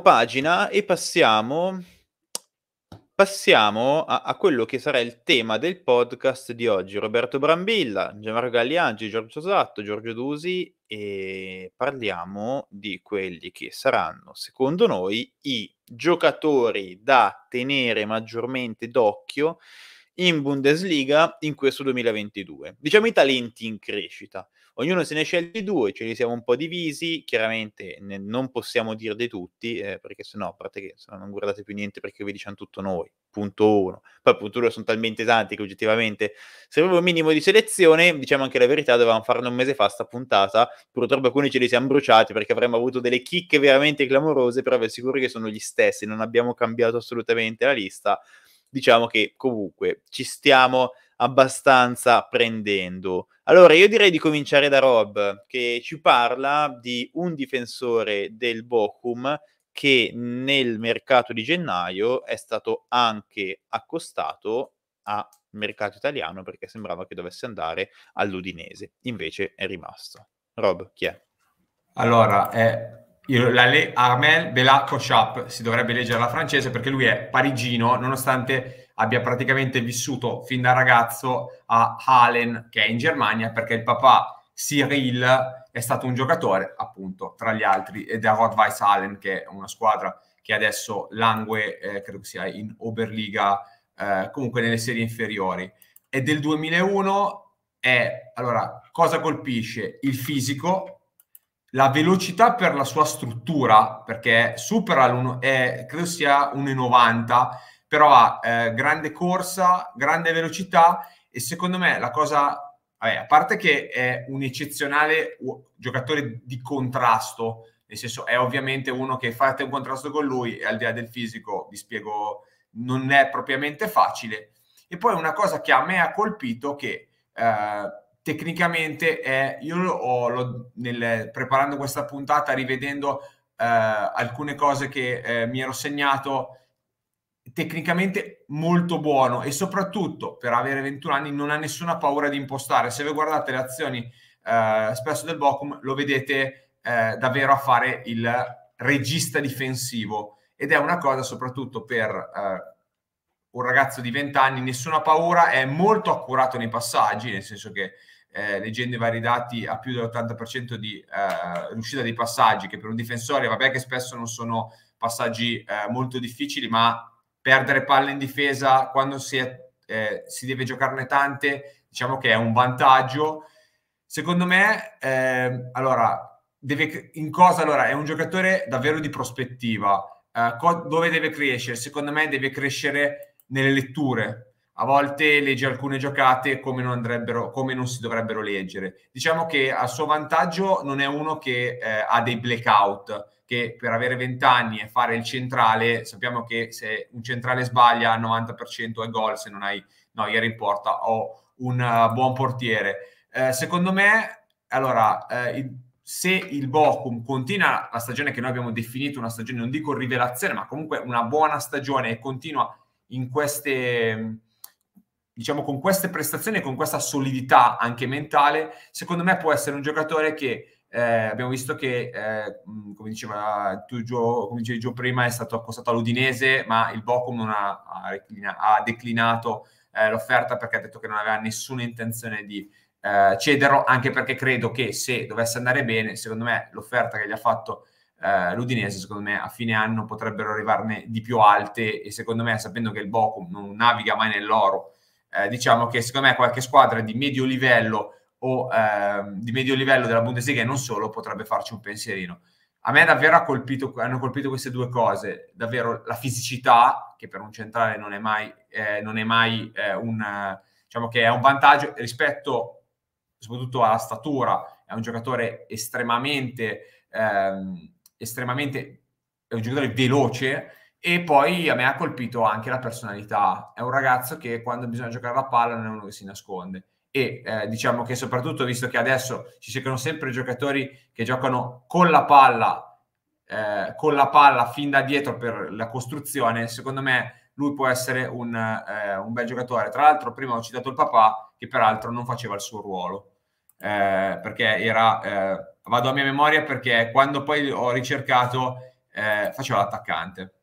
pagina e passiamo, passiamo a, a, quello che sarà il tema del podcast di oggi. Roberto Brambilla, Gianmarco Galliangi, Giorgio Satto, Giorgio Dusi e parliamo di quelli che saranno, secondo noi, i giocatori da tenere maggiormente d'occhio in Bundesliga in questo 2022. Diciamo i talenti in crescita. Ognuno se ne sceglie due, ce li siamo un po' divisi, chiaramente ne, non possiamo di tutti, eh, perché sennò, a parte che sennò non guardate più niente perché vi diciamo tutto noi, punto uno. Poi punto uno sono talmente tanti che oggettivamente serve un minimo di selezione, diciamo anche la verità, dovevamo farne un mese fa sta puntata, purtroppo alcuni ce li siamo bruciati perché avremmo avuto delle chicche veramente clamorose, però vi assicuro che sono gli stessi, non abbiamo cambiato assolutamente la lista, diciamo che comunque ci stiamo abbastanza prendendo. Allora, io direi di cominciare da Rob, che ci parla di un difensore del Bochum che nel mercato di gennaio è stato anche accostato a mercato italiano perché sembrava che dovesse andare all'Udinese, invece è rimasto. Rob, chi è? Allora, è eh, la Le- Armel Belacco Chap, si dovrebbe leggere la francese perché lui è parigino, nonostante abbia praticamente vissuto fin da ragazzo a Halen, che è in Germania, perché il papà Cyril è stato un giocatore, appunto, tra gli altri, ed è Rottweiss Halen, che è una squadra che adesso langue, eh, credo sia in Oberliga, eh, comunque nelle serie inferiori. È del 2001, è, allora, cosa colpisce? Il fisico, la velocità per la sua struttura, perché supera l'1, credo sia 1,90 però ha eh, grande corsa, grande velocità e secondo me la cosa, vabbè, a parte che è un eccezionale giocatore di contrasto, nel senso è ovviamente uno che fate un contrasto con lui e al di là del fisico, vi spiego, non è propriamente facile. E poi una cosa che a me ha colpito che eh, tecnicamente è, io ho, lo, nel, preparando questa puntata, rivedendo eh, alcune cose che eh, mi ero segnato, tecnicamente molto buono e soprattutto per avere 21 anni non ha nessuna paura di impostare. Se voi guardate le azioni eh, spesso del Bocum lo vedete eh, davvero a fare il regista difensivo ed è una cosa soprattutto per eh, un ragazzo di 20 anni, nessuna paura, è molto accurato nei passaggi, nel senso che eh, leggendo i vari dati ha più dell'80% di eh, riuscita dei passaggi, che per un difensore, vabbè che spesso non sono passaggi eh, molto difficili, ma perdere palle in difesa quando si, è, eh, si deve giocarne tante, diciamo che è un vantaggio. Secondo me, eh, allora, deve, in cosa allora, è un giocatore davvero di prospettiva. Eh, co- dove deve crescere? Secondo me deve crescere nelle letture. A volte legge alcune giocate come non, andrebbero, come non si dovrebbero leggere. Diciamo che a suo vantaggio non è uno che eh, ha dei blackout, che per avere 20 anni e fare il centrale, sappiamo che se un centrale sbaglia al 90% è gol se non hai Neuer no, in porta o un uh, buon portiere. Eh, secondo me, allora, eh, se il Bochum continua la stagione che noi abbiamo definito una stagione, non dico rivelazione, ma comunque una buona stagione e continua in queste diciamo con queste prestazioni con questa solidità anche mentale, secondo me può essere un giocatore che eh, abbiamo visto che, eh, come, diceva tu, Gio, come dicevi Gio prima, è stato accostato all'Udinese, ma il Bocum ha, ha, declinato eh, l'offerta perché ha detto che non aveva nessuna intenzione di eh, cederlo, anche perché credo che se dovesse andare bene, secondo me l'offerta che gli ha fatto eh, l'Udinese, secondo me a fine anno potrebbero arrivarne di più alte e secondo me, sapendo che il Bocum non naviga mai nell'oro, eh, diciamo che secondo me qualche squadra di medio livello o eh, di medio livello della Bundesliga e non solo, potrebbe farci un pensierino. A me davvero colpito, hanno colpito queste due cose, davvero la fisicità, che per un centrale non è mai, eh, non è mai eh, un, diciamo che è un vantaggio rispetto soprattutto alla statura, è un giocatore estremamente, ehm, estremamente, è un giocatore veloce e poi a me ha colpito anche la personalità, è un ragazzo che quando bisogna giocare la palla non è uno che si nasconde e eh, diciamo che soprattutto visto che adesso ci cercano sempre giocatori che giocano con la palla eh, con la palla fin da dietro per la costruzione secondo me lui può essere un, eh, un, bel giocatore tra l'altro prima ho citato il papà che peraltro non faceva il suo ruolo eh, perché era eh, vado a mia memoria perché quando poi ho ricercato eh, faceva l'attaccante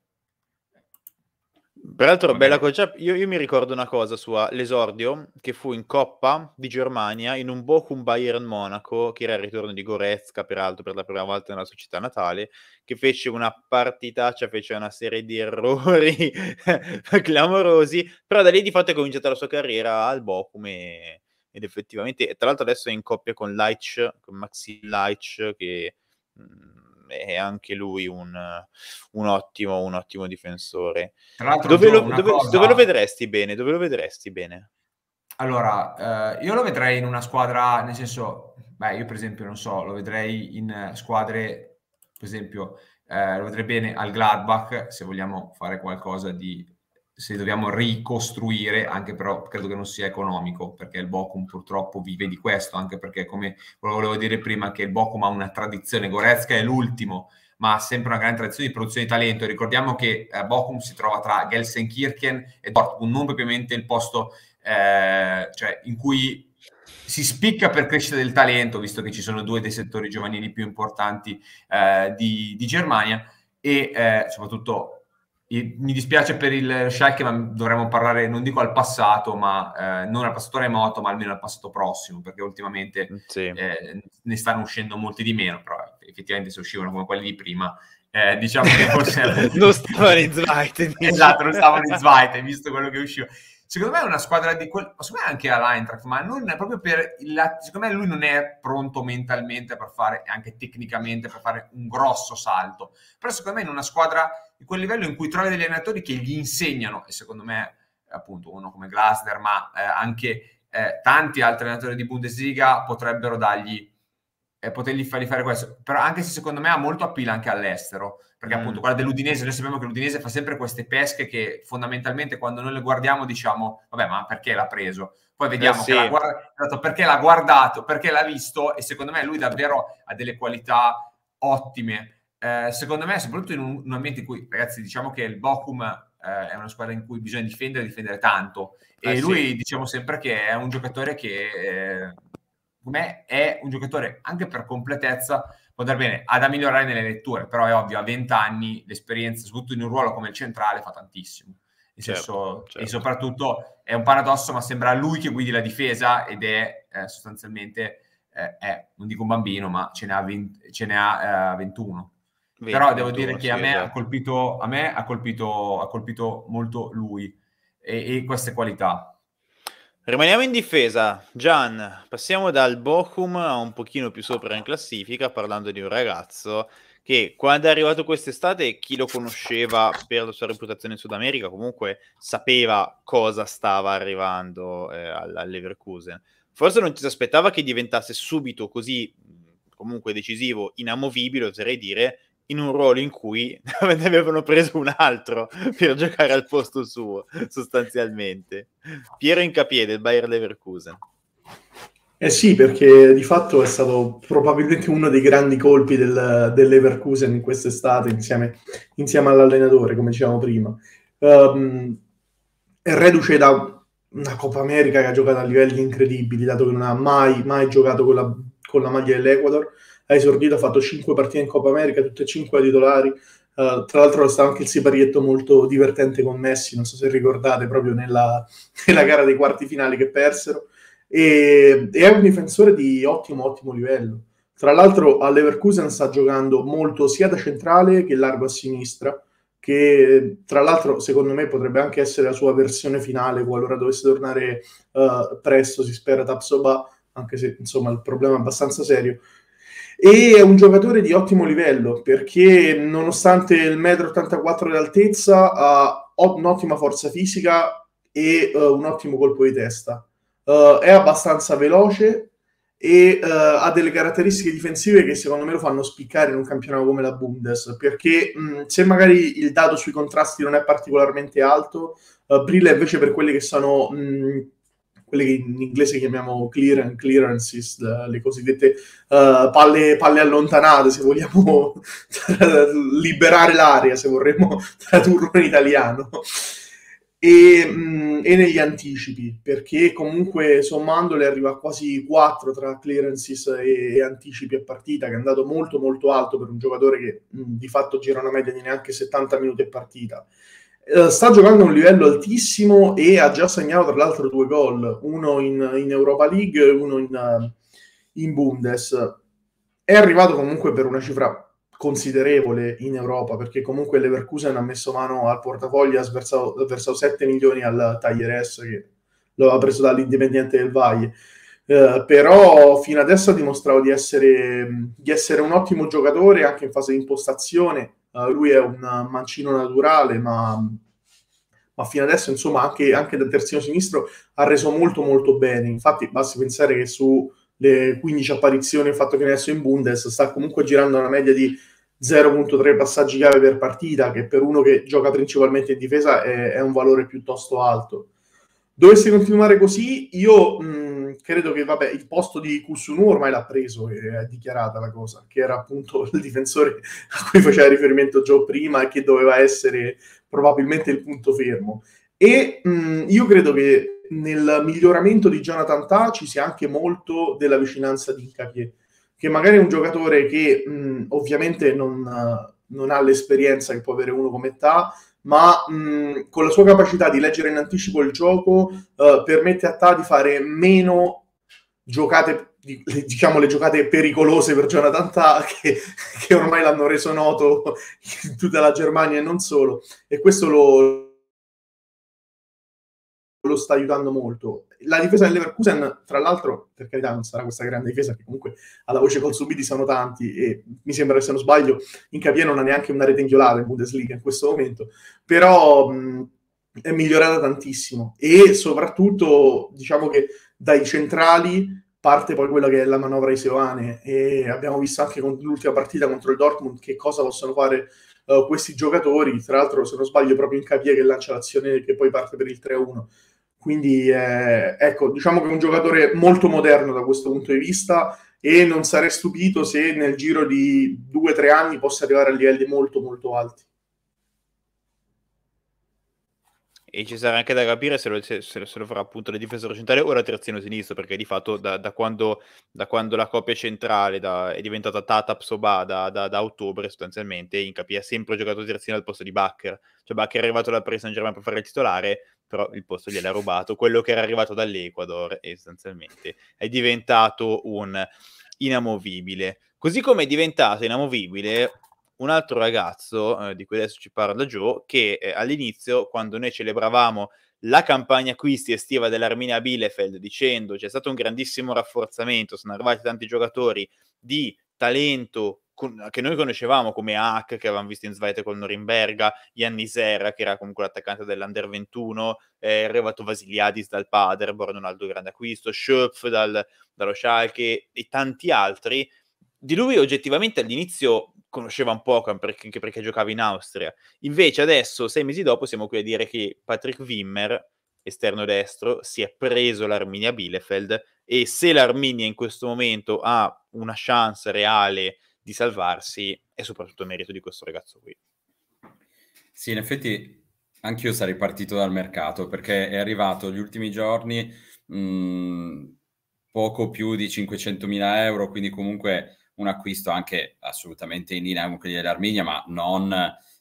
Peraltro, Magari. bella cosa. Io, io, mi ricordo una cosa sua, l'esordio che fu in Coppa di Germania in un Bochum Bayern Monaco, che era il ritorno di Goretzka, peraltro, per la prima volta nella sua città natale, che fece una partitaccia, cioè fece una serie di errori clamorosi. Però da lì di fatto è cominciata la sua carriera al Bochum e, ed effettivamente, tra l'altro adesso è in coppia con Leitch, con Maxi Leitch, che mm, è anche lui un, un, ottimo, un ottimo, difensore. Dove lo, dove, cosa... dove lo vedresti bene? Dove lo vedresti bene? Allora, eh, io lo vedrei in una squadra, nel senso, beh, io per esempio non so, lo vedrei in squadre, per esempio, eh, lo vedrei bene al Gladbach, se vogliamo fare qualcosa di se dobbiamo ricostruire, anche però credo che non sia economico, perché il Bocum purtroppo vive di questo, anche perché come volevo dire prima che il Bocum ha una tradizione, Goretzka è l'ultimo, ma ha sempre una grande tradizione di produzione di talento. Ricordiamo che eh, Bocum si trova tra Gelsenkirchen e Dortmund, non propriamente il posto eh, cioè, in cui si spicca per crescita del talento, visto che ci sono due dei settori giovanili più importanti eh, di, di, Germania e eh, soprattutto mi dispiace per il Schalke, ma dovremmo parlare, non dico al passato, ma eh, non al passato remoto, ma almeno al passato prossimo, perché ultimamente mm, sì. eh, ne stanno uscendo molti di meno, però effettivamente se uscivano come quelli di prima, eh, diciamo che forse... non stavano in Zweiten. esatto, non stavano in Zweiten, visto quello che usciva secondo me è una squadra di quel, secondo me anche all'Eintracht, ma non è proprio per la, secondo me lui non è pronto mentalmente per fare, anche tecnicamente per fare un grosso salto, però secondo me è una squadra di quel livello in cui trovi degli allenatori che gli insegnano, e secondo me appunto uno come Glasner, ma eh, anche eh, tanti altri allenatori di Bundesliga potrebbero dargli, eh, potergli fargli fare questo, però anche se secondo me ha molto appeal anche all'estero, perché mm. appunto quella dell'Udinese, noi sappiamo che l'Udinese fa sempre queste pesche che fondamentalmente quando noi le guardiamo diciamo, vabbè ma perché l'ha preso? Poi eh, vediamo eh sì. guard- perché l'ha guardato, perché l'ha visto e secondo me lui davvero ha delle qualità ottime. Eh, secondo me, soprattutto in un, un, ambiente in cui, ragazzi, diciamo che il Bochum eh, è una squadra in cui bisogna difendere, difendere tanto. E eh, lui diciamo sempre che è un giocatore che, eh, come è un giocatore anche per completezza, può andare bene, ha da migliorare nelle letture, però è ovvio, a 20 anni l'esperienza, soprattutto in un ruolo come il centrale, fa tantissimo. Certo, senso, certo. E soprattutto è un paradosso, ma sembra lui che guidi la difesa ed è eh, sostanzialmente, eh, è, non dico un bambino, ma ce ne ha, 20, ce ne ha eh, 21. 20, però devo 21, dire che sì, a, me esatto. colpito, a me, ha, colpito, ha colpito molto lui e, e queste qualità. Rimaniamo in difesa, Gian, passiamo dal Bochum a un pochino più sopra in classifica parlando di un ragazzo che quando è arrivato quest'estate chi lo conosceva per la sua reputazione in Sud America comunque sapeva cosa stava arrivando eh, all'Everkusen. Forse non ci si aspettava che diventasse subito così comunque decisivo, inamovibile, oserei dire, in un ruolo in cui ne avevano preso un altro per giocare al posto suo, sostanzialmente. Piero Incapiè del Bayer Leverkusen. Eh sì, perché di fatto è stato probabilmente uno dei grandi colpi del, dell'Everkusen in quest'estate, insieme, insieme, all'allenatore, come dicevamo prima. Um, è reduce da una Coppa America che ha giocato a livelli incredibili, dato che non ha mai, mai giocato con la, con la maglia dell'Ecuador ha esordito, ha fatto 5 partite in Coppa America, tutte e 5 titolari. Uh, tra l'altro stava anche il siparietto molto divertente con Messi, non so se ricordate, proprio nella, nella gara dei quarti finali che persero. E, e, è un difensore di ottimo, ottimo livello. Tra l'altro a Leverkusen sta giocando molto sia da centrale che largo a sinistra, che tra l'altro secondo me potrebbe anche essere la sua versione finale, qualora dovesse tornare uh, presto, si spera, Tapsoba, anche se insomma il problema è abbastanza serio e è un giocatore di ottimo livello perché nonostante il metro 84 di altezza ha un'ottima forza fisica e uh, un ottimo colpo di testa. Uh, è abbastanza veloce e uh, ha delle caratteristiche difensive che secondo me lo fanno spiccare in un campionato come la Bundes perché mh, mm, se magari il dato sui contrasti non è particolarmente alto, brilla invece per quelle che sono mh, mm, quelle che in inglese chiamiamo clearance, clearances, le cosiddette uh, palle, palle, allontanate, se vogliamo liberare l'aria, se vorremmo tradurlo in italiano. E, mh, mm, e, negli anticipi, perché comunque sommandole arriva a quasi 4 tra clearances e, e, anticipi a partita, che è andato molto molto alto per un giocatore che mh, mm, di fatto gira una media di neanche 70 minuti a partita. Eh, sta giocando a un livello altissimo e ha già segnato tra l'altro due gol, uno in, in Europa League e uno in, eh, in, Bundes. È arrivato comunque per una cifra considerevole in Europa, perché comunque l'Everkusen ha messo mano al portafoglio, ha sversato, versato 7 milioni al Taglieres, che lo aveva preso dall'Indipendente del Valle. Uh, però fino adesso ha dimostrato di essere, di essere un ottimo giocatore anche in fase di impostazione eh, lui è un mancino naturale, ma, ma fino adesso, insomma, anche, anche da terzino sinistro ha reso molto molto bene. Infatti, basti pensare che sulle 15 apparizioni il fatto che adesso in Bundes sta comunque girando una media di 0.3 passaggi chiave per partita, che per uno che gioca principalmente in difesa è, è un valore piuttosto alto. Dovesse continuare così, io mh, credo che vabbè, il posto di Kusunu ormai l'ha preso, eh, è dichiarata la cosa, che era appunto il difensore a cui faceva riferimento Joe prima e che doveva essere probabilmente il punto fermo. E mh, mm, io credo che nel miglioramento di Jonathan Ta ci sia anche molto della vicinanza di Incapié, che magari è un giocatore che mh, mm, ovviamente non, non ha l'esperienza che può avere uno come Ta, ma mh, con la sua capacità di leggere in anticipo il gioco eh, permette a Ta di fare meno giocate, diciamo le giocate pericolose per Jonathan Ta che, che ormai l'hanno reso noto in tutta la Germania e non solo. E questo lo, lo sta aiutando molto. La difesa del Leverkusen, tra l'altro, per carità, non sarà questa grande difesa che comunque alla voce col subiti sono tanti e mi sembra che se non sbaglio in Capia non ha neanche una retengiolata in Bundesliga in questo momento, però mh, è migliorata tantissimo e soprattutto diciamo che dai centrali parte poi quella che è la manovra Iseoane e abbiamo visto anche con l'ultima partita contro il Dortmund che cosa possono fare uh, questi giocatori, tra l'altro se non sbaglio proprio in Capia che lancia l'azione che poi parte per il 3-1 quindi eh, ecco, diciamo che è un giocatore molto moderno da questo punto di vista e non sarei stupito se nel giro di due o tre anni possa arrivare a livelli molto molto alti. E ci sarà anche da capire se lo, se, se lo farà appunto la difesa centrale o la terzino sinistro, perché di fatto da, da, quando, da quando, la coppia centrale da, è diventata Tata Psoba da, ottobre sostanzialmente, Incapi ha sempre giocato terzino al posto di Bakker. Cioè Bakker è arrivato da Paris Saint-Germain per fare il titolare, però il posto gliel'ha rubato, quello che era arrivato dall'Ecuador sostanzialmente è diventato un inamovibile. Così come è diventato inamovibile un altro ragazzo, eh, di cui adesso ci parla Joe, che eh, all'inizio, quando noi celebravamo la campagna acquisti estiva dell'Arminia Bielefeld, dicendo c'è stato un grandissimo rafforzamento, sono arrivati tanti giocatori di talento con, che noi conoscevamo come Hack, che avevamo visto in Svete con Norimberga, Gianni Serra, che era comunque l'attaccante dell'Under 21, eh, Revato Vasiliadis dal Paderborn, un altro grande acquisto, Schöpf dal, dallo Schalke e tanti altri. Di lui oggettivamente all'inizio conosceva un po' perché, anche perché giocava in Austria. Invece adesso, sei mesi dopo, siamo qui a dire che Patrick Wimmer, esterno destro, si è preso l'Arminia Bielefeld e se l'Arminia in questo momento ha una chance reale di salvarsi è soprattutto merito di questo ragazzo qui. Sì, in effetti anch'io sarei partito dal mercato perché è arrivato gli ultimi giorni mh, mm, poco più di 500.000 euro, quindi comunque un acquisto anche assolutamente in linea con quelli dell'Arminia, ma non,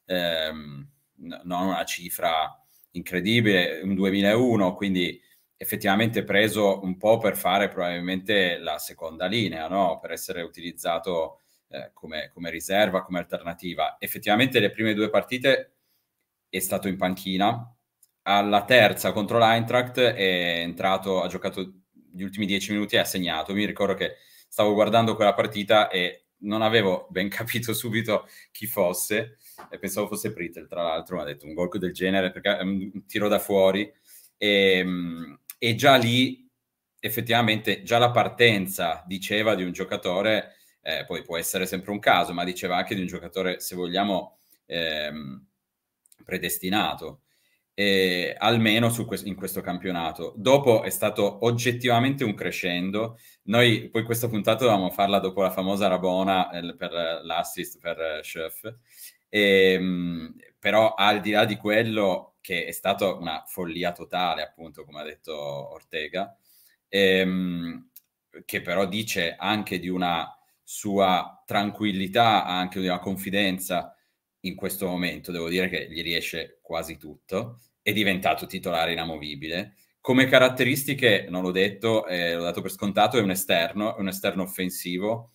ehm, non una cifra incredibile, un 2001, quindi effettivamente preso un po' per fare probabilmente la seconda linea, no? per essere utilizzato eh, come, come, riserva, come alternativa. Effettivamente le prime due partite è stato in panchina, alla terza contro l'Eintracht è entrato, ha giocato gli ultimi dieci minuti e ha segnato. Mi ricordo che stavo guardando quella partita e non avevo ben capito subito chi fosse, e pensavo fosse Pritel, tra l'altro, mi ha detto un gol del genere, perché è ehm, un tiro da fuori, e, ehm, e, già lì effettivamente già la partenza diceva di un giocatore eh, poi può essere sempre un caso, ma diceva anche di un giocatore, se vogliamo, ehm, predestinato, eh, almeno que- in questo campionato. Dopo è stato oggettivamente un crescendo. Noi poi questa puntata dovevamo farla dopo la famosa Rabona eh, per l'assist per Schiff, ehm, però al di là di quello che è stata una follia totale, appunto, come ha detto Ortega, ehm, che però dice anche di una sua tranquillità, anche una confidenza in questo momento, devo dire che gli riesce quasi tutto, è diventato titolare inamovibile. Come caratteristiche, non l'ho detto, eh, l'ho dato per scontato, è un esterno, è un esterno offensivo,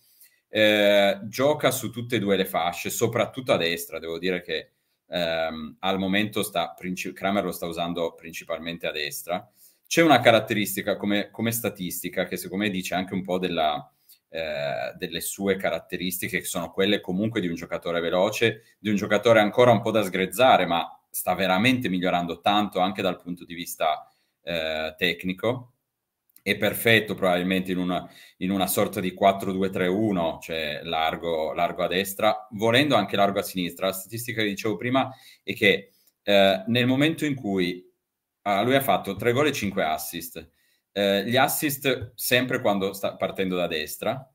eh, gioca su tutte e due le fasce, soprattutto a destra, devo dire che ehm, al momento sta, Kramer lo sta usando principalmente a destra. C'è una caratteristica come, come statistica che secondo me dice anche un po' della, eh, delle sue caratteristiche, che sono quelle comunque di un giocatore veloce, di un giocatore ancora un po' da sgrezzare, ma sta veramente migliorando tanto anche dal punto di vista eh, tecnico. È perfetto probabilmente in una, in una sorta di 4-2-3-1, cioè largo, largo a destra, volendo anche largo a sinistra. La statistica che dicevo prima è che eh, nel momento in cui ah, lui ha fatto 3 gol e 5 assist, eh, gli assist sempre quando sta partendo da destra.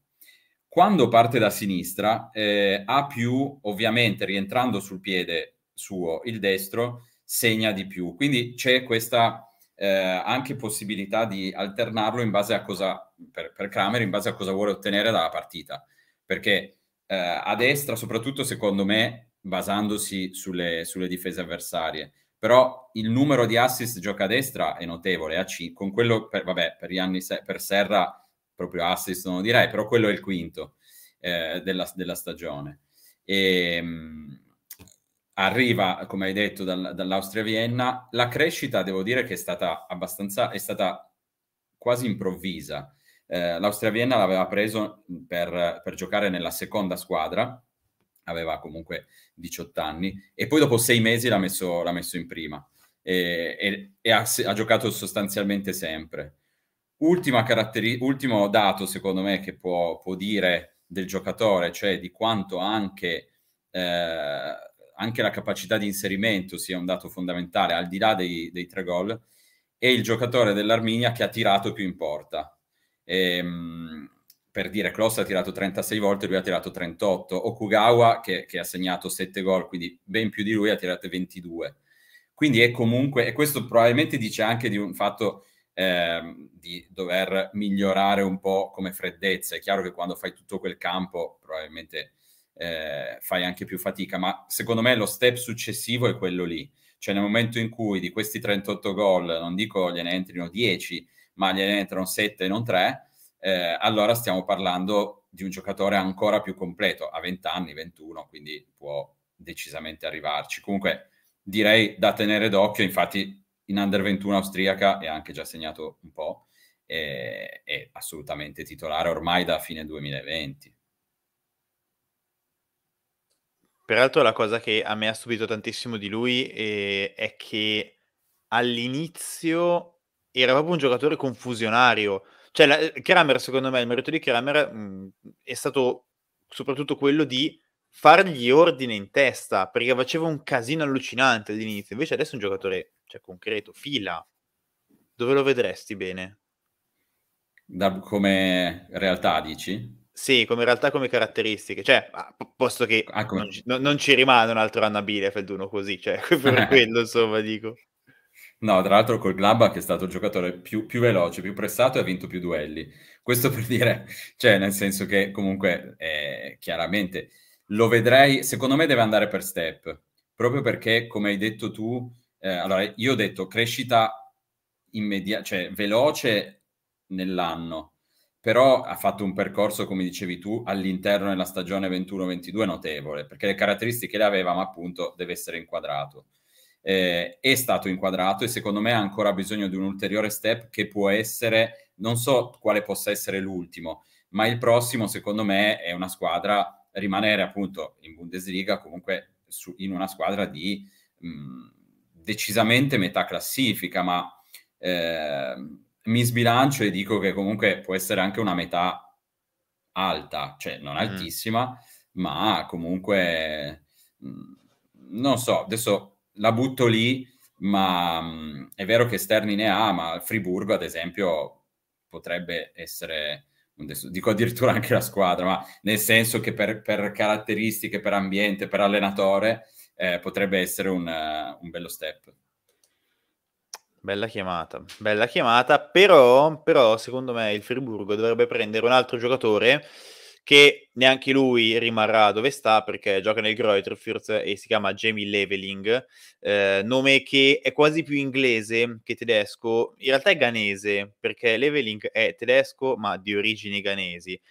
Quando parte da sinistra eh, ha più, ovviamente, rientrando sul piede suo, il destro segna di più. Quindi c'è questa eh, anche possibilità di alternarlo in base a cosa, per, per, Kramer, in base a cosa vuole ottenere dalla partita. Perché eh, a destra, soprattutto secondo me, basandosi sulle, sulle difese avversarie, però il numero di assist gioca a destra è notevole, a eh, 5, con quello, per, vabbè, per, gli se, per Serra proprio assist non direi, però quello è il quinto eh, della, della, stagione. E, ehm, mh, arriva, come hai detto, dal, dall'Austria-Vienna, la crescita devo dire che è stata abbastanza, è stata quasi improvvisa. Eh, L'Austria-Vienna l'aveva preso per, per giocare nella seconda squadra, aveva comunque 18 anni, e poi dopo sei mesi l'ha messo, l'ha messo in prima e, e, e ha, ha, giocato sostanzialmente sempre. Ultima Caratteri- ultimo dato, secondo me, che può, può, dire del giocatore, cioè di quanto anche, eh, anche, la capacità di inserimento sia un dato fondamentale, al di là dei, dei tre gol, è il giocatore dell'Arminia che ha tirato più in porta. E, ehm, mh, per dire Kloss ha tirato 36 volte, lui ha tirato 38, Okugawa che, che ha segnato 7 gol, quindi ben più di lui ha tirato 22. Quindi è comunque, e questo probabilmente dice anche di un fatto Ehm, di dover migliorare un po' come freddezza. È chiaro che quando fai tutto quel campo probabilmente eh, fai anche più fatica, ma secondo me lo step successivo è quello lì. Cioè nel momento in cui di questi 38 gol, non dico gliene entrino 10, ma gliene entrano 7 e non 3, eh, allora stiamo parlando di un giocatore ancora più completo, a 20 anni, 21, quindi può decisamente arrivarci. Comunque direi da tenere d'occhio, infatti in Under 21 austriaca è anche già segnato un po', è, eh, è assolutamente titolare ormai da fine 2020. Peraltro la cosa che a me ha stupito tantissimo di lui eh, è che all'inizio era proprio un giocatore confusionario, cioè, la, eh, Kramer, secondo me, il merito di Kramer mh, mhmm, è stato soprattutto quello di fargli ordine in testa, perché faceva un casino allucinante all'inizio. Invece adesso è un giocatore, cioè, concreto, fila. Dove lo vedresti bene? Da, come realtà, dici? Sì, come realtà, come caratteristiche. Cioè, ah, posto che ah, come... non, ci, non, ci rimane un altro anno a Bielefeld uno così, cioè, per quello, insomma, dico. No, tra l'altro col che è stato il giocatore più, più, veloce, più pressato e ha vinto più duelli. Questo per dire, cioè nel senso che comunque eh, chiaramente lo vedrei, secondo me deve andare per step, proprio perché come hai detto tu, eh, allora io ho detto crescita immediata, cioè veloce nell'anno, però ha fatto un percorso, come dicevi tu, all'interno della stagione 21-22 notevole, perché le caratteristiche le aveva, ma appunto deve essere inquadrato eh, è stato inquadrato e secondo me ha ancora bisogno di un ulteriore step che può essere, non so quale possa essere l'ultimo, ma il prossimo secondo me è una squadra, rimanere appunto in Bundesliga comunque su, in una squadra di mh, mm, decisamente metà classifica, ma eh, mi sbilancio e dico che comunque può essere anche una metà alta, cioè non mm. altissima, mm. ma comunque... Mh, mm, non so, adesso la butto lì, ma mh, è vero che esterni ne ha, ma Friburgo, ad esempio, potrebbe essere, un dico addirittura anche la squadra, ma nel senso che per, per caratteristiche, per ambiente, per allenatore, eh, potrebbe essere un, uh, un bello step. Bella chiamata, bella chiamata, però, però secondo me il Friburgo dovrebbe prendere un altro giocatore che neanche lui rimarrà dove sta perché gioca nel Greuterfurt e si chiama Jamie Leveling, eh, nome che è quasi più inglese che tedesco, in realtà è ghanese perché Leveling è tedesco ma di origini ghanesi,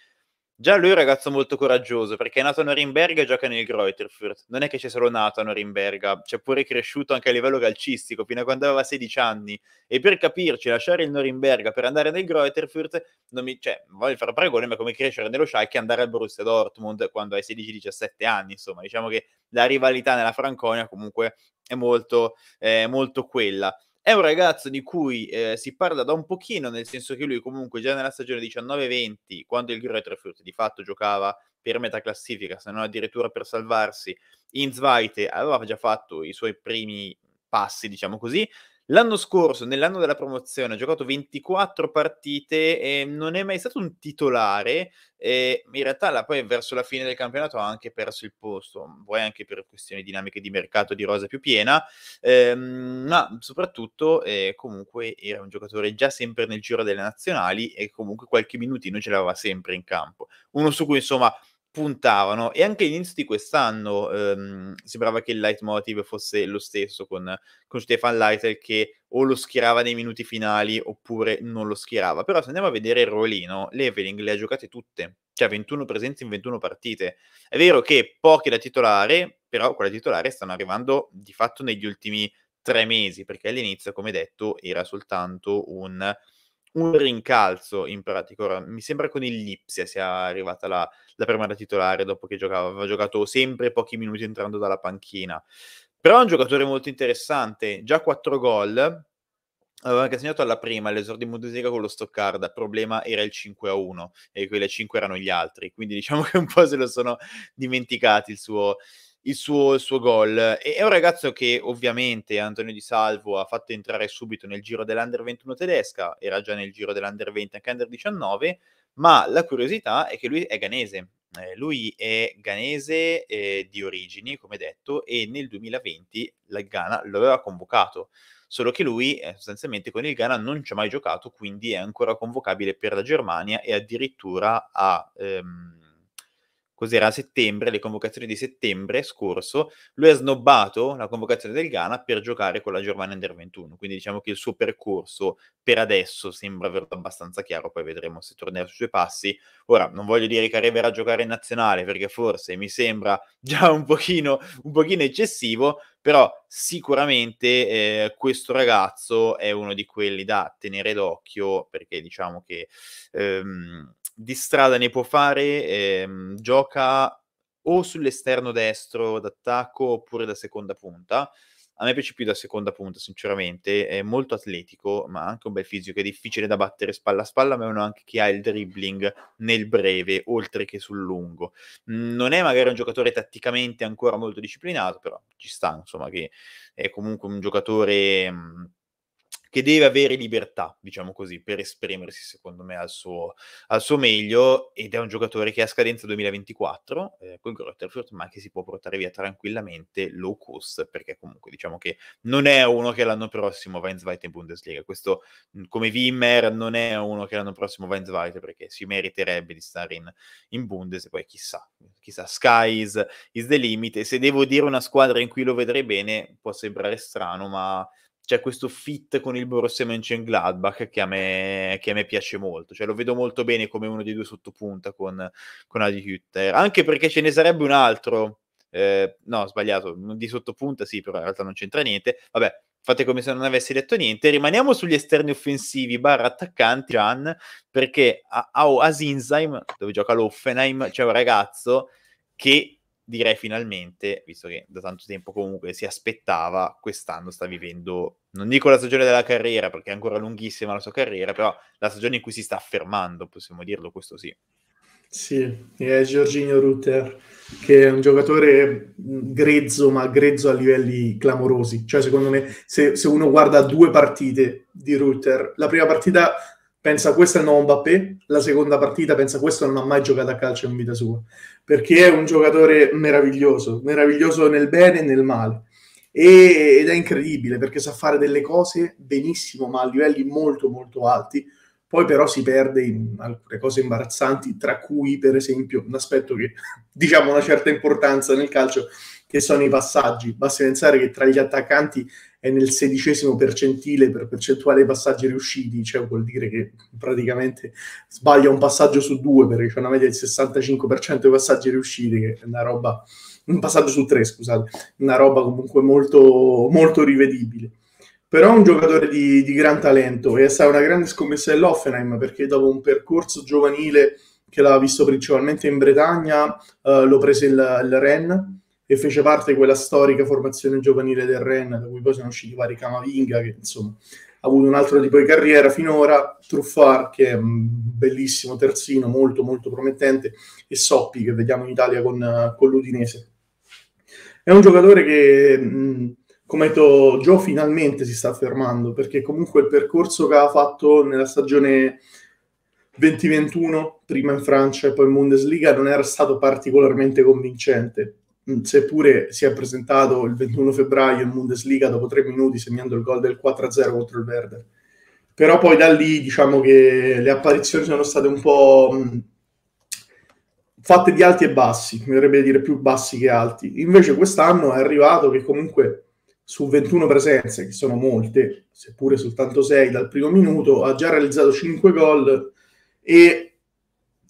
Già lui è un ragazzo molto coraggioso perché è nato a Norimberga e gioca nel Greuterfurt. Non è che c'è solo nato a Norimberga, c'è pure cresciuto anche a livello calcistico fino a quando aveva 16 anni. E per capirci, lasciare il Norimberga per andare nel Greuterfurt, non mi, cioè, voglio fare paragone, ma come crescere nello Schalke e andare al Borussia Dortmund quando hai 16-17 anni. Insomma, diciamo che la rivalità nella Franconia comunque è molto, eh, molto quella. È un ragazzo di cui eh, si parla da un pochino, nel senso che lui comunque già nella stagione 19-20, quando il Greuther di fatto giocava per metà classifica, se non addirittura per salvarsi, in Zweite aveva già fatto i suoi primi passi, diciamo così, L'anno scorso, nell'anno della promozione, ha giocato 24 partite e non è mai stato un titolare. E in realtà, la, poi verso la fine del campionato ha anche perso il posto, vuoi anche per questioni dinamiche di mercato di rosa più piena, ehm, ma soprattutto eh, comunque era un giocatore già sempre nel giro delle nazionali e comunque qualche minutino ce l'aveva sempre in campo. Uno su cui insomma puntavano e anche all'inizio di quest'anno ehm, sembrava che il leitmotiv fosse lo stesso con, con Stefan Leitel che o lo schierava nei minuti finali oppure non lo schierava però se andiamo a vedere il ruolino l'Eveling le ha giocate tutte cioè 21 presenze in 21 partite è vero che poche da titolare però quella titolare stanno arrivando di fatto negli ultimi tre mesi perché all'inizio come detto era soltanto un un rincalzo in pratica. mi sembra con il Lipsia sia arrivata la, la prima da titolare dopo che giocava, aveva giocato sempre pochi minuti entrando dalla panchina. Però è un giocatore molto interessante, già 4 gol, Aveva anche segnato alla prima l'esordio in Bundesliga con lo Stoccarda, il problema era il 5 a 1 e quelle 5 erano gli altri, quindi diciamo che un po' se lo sono dimenticati il suo, il suo, il suo gol. E, è un ragazzo che ovviamente Antonio Di Salvo ha fatto entrare subito nel giro dell'Under 21 tedesca, era già nel giro dell'Under 20 anche Under 19, ma la curiosità è che lui è ganese. Eh, lui è ganese eh, di origini, come detto, e nel 2020 la Ghana lo aveva convocato, solo che lui eh, sostanzialmente con il Ghana non ci ha mai giocato, quindi è ancora convocabile per la Germania e addirittura ha... Ehm, cos'era a settembre, le convocazioni di settembre scorso, lui ha snobbato la convocazione del Ghana per giocare con la Germania Under 21, quindi diciamo che il suo percorso per adesso sembra averlo abbastanza chiaro, poi vedremo se tornerà sui suoi passi. Ora, non voglio dire che arriverà a giocare in nazionale, perché forse mi sembra già un pochino, un pochino eccessivo, però sicuramente eh, questo ragazzo è uno di quelli da tenere d'occhio perché diciamo che ehm, di strada ne può fare, ehm, gioca o sull'esterno destro d'attacco oppure da seconda punta. A me piace più da seconda punta, sinceramente, è molto atletico, ma anche un bel fisico, è difficile da battere spalla a spalla, ma è uno anche che ha il dribbling nel breve, oltre che sul lungo. Mhmm, non è magari un giocatore tatticamente ancora molto disciplinato, però ci sta, insomma, che è comunque un giocatore... Mh, mhmm, che deve avere libertà, diciamo così, per esprimersi secondo me al suo, al suo meglio ed è un giocatore che ha scadenza 2024 eh, con Grotterfurt, ma che si può portare via tranquillamente low cost, perché comunque diciamo che non è uno che l'anno prossimo va in Zweite Bundesliga, questo mhmm, come Wimmer non è uno che l'anno prossimo va in Zweite perché si meriterebbe di stare in, in Bundes e poi chissà, chissà, Sky is, is the limit e se devo dire una squadra in cui lo vedrei bene può sembrare strano, ma c'è questo fit con il Borussia Mönchengladbach che a me, che a me piace molto, cioè lo vedo molto bene come uno dei due sottopunta con, con Adi Hütter, anche perché ce ne sarebbe un altro, eh, no sbagliato, di sottopunta sì, però in realtà non c'entra niente, vabbè, fate come se non avessi detto niente, rimaniamo sugli esterni offensivi barra attaccanti, Gian, perché a, a, a Zinsheim, dove gioca l'Offenheim, c'è un ragazzo che direi finalmente, visto che da tanto tempo comunque si aspettava, quest'anno sta vivendo, non dico la stagione della carriera, perché è ancora lunghissima la sua carriera, però la stagione in cui si sta affermando, possiamo dirlo, questo sì. Sì, è Giorginio Rutter, che è un giocatore mm, grezzo, ma grezzo a livelli clamorosi. Cioè, secondo me, se, se uno guarda due partite di Rutter, la prima partita pensa questo è il nuovo Mbappé, la seconda partita pensa questo non ha mai giocato a calcio in vita sua, perché è un giocatore meraviglioso, meraviglioso nel bene e nel male. E, ed è incredibile perché sa fare delle cose benissimo, ma a livelli molto molto alti. Poi però si perde in alcune cose imbarazzanti, tra cui per esempio un aspetto che diciamo una certa importanza nel calcio, che sono i passaggi. Basti pensare che tra gli attaccanti è nel sedicesimo percentile per percentuale dei passaggi riusciti, cioè vuol dire che praticamente sbaglia un passaggio su due perché c'è una media del 65% dei passaggi riusciti, che è una roba, un passaggio su tre, scusate, una roba comunque molto, molto rivedibile. Però è un giocatore di, di gran talento e è stata una grande scommessa dell'Offenheim perché dopo un percorso giovanile che l'ha visto principalmente in Bretagna, eh, lo prese il, il Rennes e fece parte di quella storica formazione giovanile del Ren, da cui poi sono usciti vari Camavinga, che insomma ha avuto un altro tipo di carriera finora, Truffar, che è un bellissimo terzino, molto molto promettente, e Soppi che vediamo in Italia con, con l'Udinese. È un giocatore che, mm, come detto Joe, finalmente si sta fermando, perché comunque il percorso che ha fatto nella stagione 2021, prima in Francia e poi in Bundesliga, non era stato particolarmente convincente Mm, seppure si è presentato il 21 febbraio in Bundesliga dopo tre minuti segnando il gol del 4-0 contro il Werder. Però poi da lì diciamo che le apparizioni sono state un po' mm, fatte di alti e bassi, mi verrebbe dire più bassi che alti. Invece quest'anno è arrivato che comunque su 21 presenze, che sono molte, seppure soltanto 6 dal primo minuto, ha già realizzato 5 gol e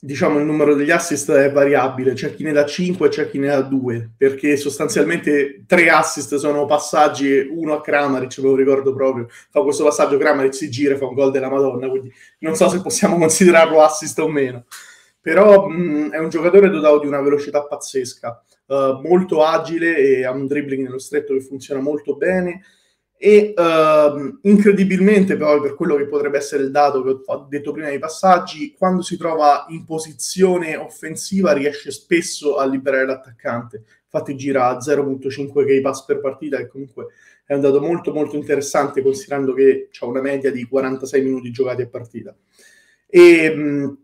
diciamo il numero degli assist è variabile, c'è chi ne dà 5 e c'è chi ne dà 2, perché sostanzialmente tre assist sono passaggi, uno a Kramaric, ve lo ricordo proprio, fa questo passaggio Kramaric si gira e fa un gol della Madonna, quindi non so se possiamo considerarlo assist o meno. Però mh, mm, è un giocatore dotato di una velocità pazzesca, uh, molto agile e ha un dribbling nello stretto che funziona molto bene e uh, incredibilmente però per quello che potrebbe essere il dato che ho detto prima dei passaggi, quando si trova in posizione offensiva riesce spesso a liberare l'attaccante, infatti gira a 0.5 che pass per partita e comunque è un dato molto molto interessante considerando che c'è una media di 46 minuti giocati a partita. E, ehm, mh,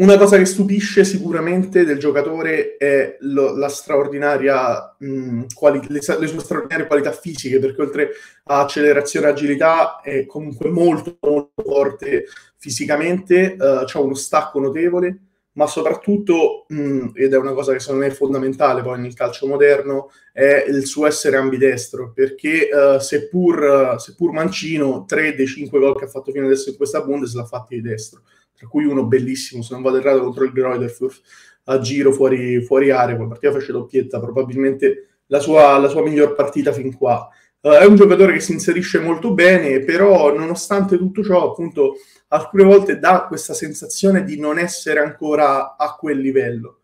una cosa che stupisce sicuramente del giocatore è lo, la straordinaria, mh, mm, quali, le, le, sue straordinarie qualità fisiche, perché oltre a accelerazione e agilità è comunque molto, molto forte fisicamente, uh, eh, ha uno stacco notevole, ma soprattutto, mh, mm, ed è una cosa che secondo me è fondamentale poi nel calcio moderno, è il suo essere ambidestro, perché uh, seppur, uh, seppur, Mancino, tre dei cinque gol che ha fatto fino adesso in questa Bundes l'ha fatti di destro tra cui uno bellissimo, se non vado errato, contro il Greuther a giro fuori, fuori area, quella partita fece doppietta, probabilmente la sua, la sua miglior partita fin qua. Uh, è un giocatore che si inserisce molto bene, però nonostante tutto ciò, appunto, alcune volte dà questa sensazione di non essere ancora a quel livello.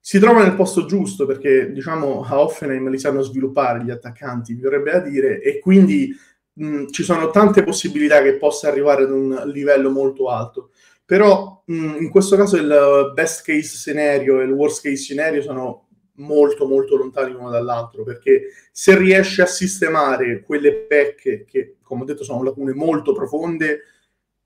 Si trova nel posto giusto perché, diciamo, a Offenheim li sanno sviluppare gli attaccanti, mi vorrebbe da dire, e quindi mh, ci sono tante possibilità che possa arrivare ad un livello molto alto. Però mh, mm, in questo caso il best case scenario e il worst case scenario sono molto molto lontani l'uno dall'altro perché se riesce a sistemare quelle pecche che come ho detto sono lacune molto profonde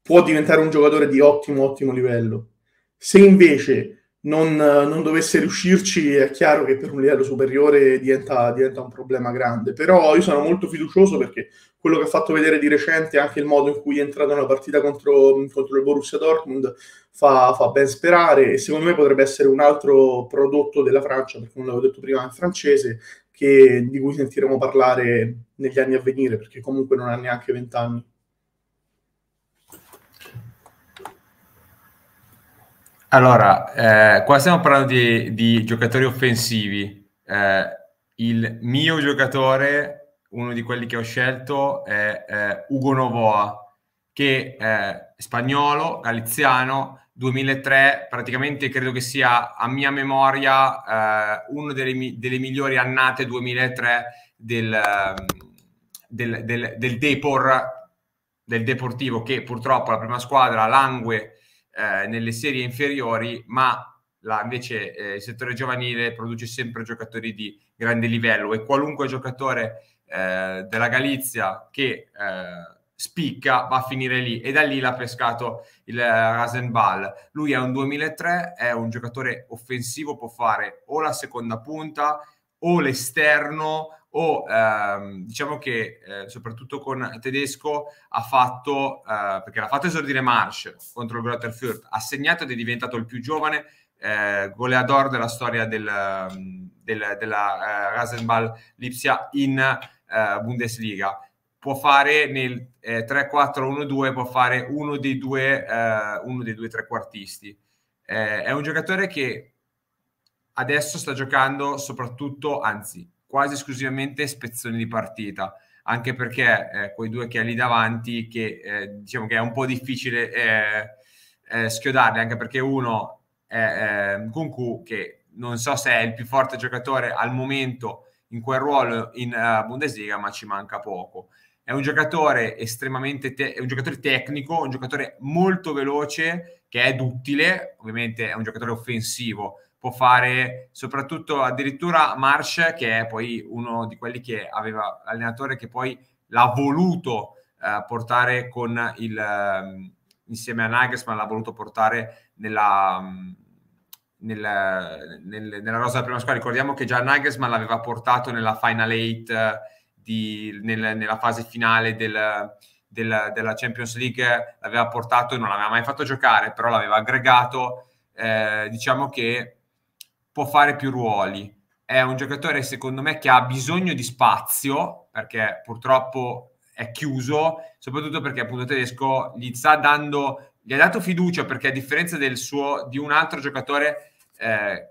può diventare un giocatore di ottimo ottimo livello se invece non, eh, non, dovesse riuscirci, è chiaro che per un livello superiore diventa, diventa, un problema grande. Però io sono molto fiducioso perché quello che ha fatto vedere di recente, anche il modo in cui è entrata una partita contro, contro il Borussia Dortmund, fa, fa, ben sperare e secondo me potrebbe essere un altro prodotto della Francia, perché come l'avevo detto prima in francese, che, di cui sentiremo parlare negli anni a venire, perché comunque non ha neanche vent'anni. Allora, eh, qua stiamo parlando di, di giocatori offensivi. Eh, il mio giocatore, uno di quelli che ho scelto, è eh, Ugo Novoa, che è eh, spagnolo, galiziano, 2003, praticamente credo che sia a mia memoria eh, una delle, delle, migliori annate 2003 del, ehm, del, del, del Depor, del Deportivo, che purtroppo la prima squadra langue eh, nelle serie inferiori, ma la, invece eh, il settore giovanile produce sempre giocatori di grande livello e qualunque giocatore eh, della Galizia che eh, spicca va a finire lì e da lì l'ha pescato il eh, Rasenball. Lui è un 2003, è un giocatore offensivo, può fare o la seconda punta o l'esterno o ehm, diciamo che eh, soprattutto con Tedesco ha fatto, eh, perché l'ha fatto esordire Marsh contro il Grotter Fürth, ha segnato ed è diventato il più giovane eh, goleador della storia del, mm, del, della eh, Rasenball Lipsia in eh, Bundesliga. Può fare nel 3-4-1-2, eh, può fare uno dei due, eh, uno dei due trequartisti. Eh, è un giocatore che adesso sta giocando soprattutto, anzi quasi esclusivamente spezzoni di partita, anche perché eh, quei due che è lì davanti, che eh, diciamo che è un po' difficile eh, eh schiodarli, anche perché uno è eh, Kunku, che non so se è il più forte giocatore al momento in quel ruolo in uh, Bundesliga, ma ci manca poco. È un giocatore estremamente te- un giocatore tecnico, un giocatore molto veloce, che è duttile, ovviamente è un giocatore offensivo, può fare soprattutto addirittura Marsh, che è poi uno di quelli che aveva l'allenatore che poi l'ha voluto eh, portare con il, ehm, insieme a Nagelsmann, l'ha voluto portare nella, mm, nel, nel, nella rosa della prima squadra. Ricordiamo che già Nagelsmann l'aveva portato nella Final 8, eh, di, nel, nella fase finale del, del, della Champions League, l'aveva portato e non l'aveva mai fatto giocare, però l'aveva aggregato. Eh, diciamo che può fare più ruoli. È un giocatore, secondo me, che ha bisogno di spazio, perché purtroppo è chiuso, soprattutto perché appunto Tedesco gli sta dando, gli ha dato fiducia perché a differenza del suo, di un altro giocatore, eh,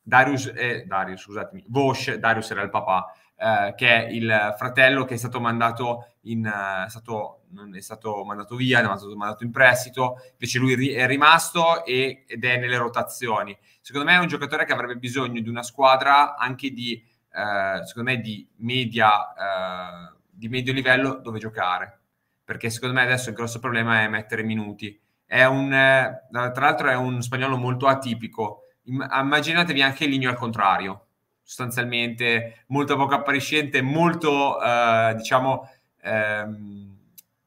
Darius, eh, Darius, scusatemi, Vosch, Darius era il papà, eh, che è il fratello che è stato mandato in, eh, è, stato, è, stato, mandato via, è stato mandato in prestito, invece lui è rimasto e, ed è nelle rotazioni. Secondo me è un giocatore che avrebbe bisogno di una squadra anche di, eh, secondo me, di, media, eh, di medio livello dove giocare, perché secondo me adesso il grosso problema è mettere minuti. È un, eh, tra l'altro è un spagnolo molto atipico, immaginatevi anche il Ligno al contrario, sostanzialmente molto poco appariscente, molto, eh, diciamo, ehm,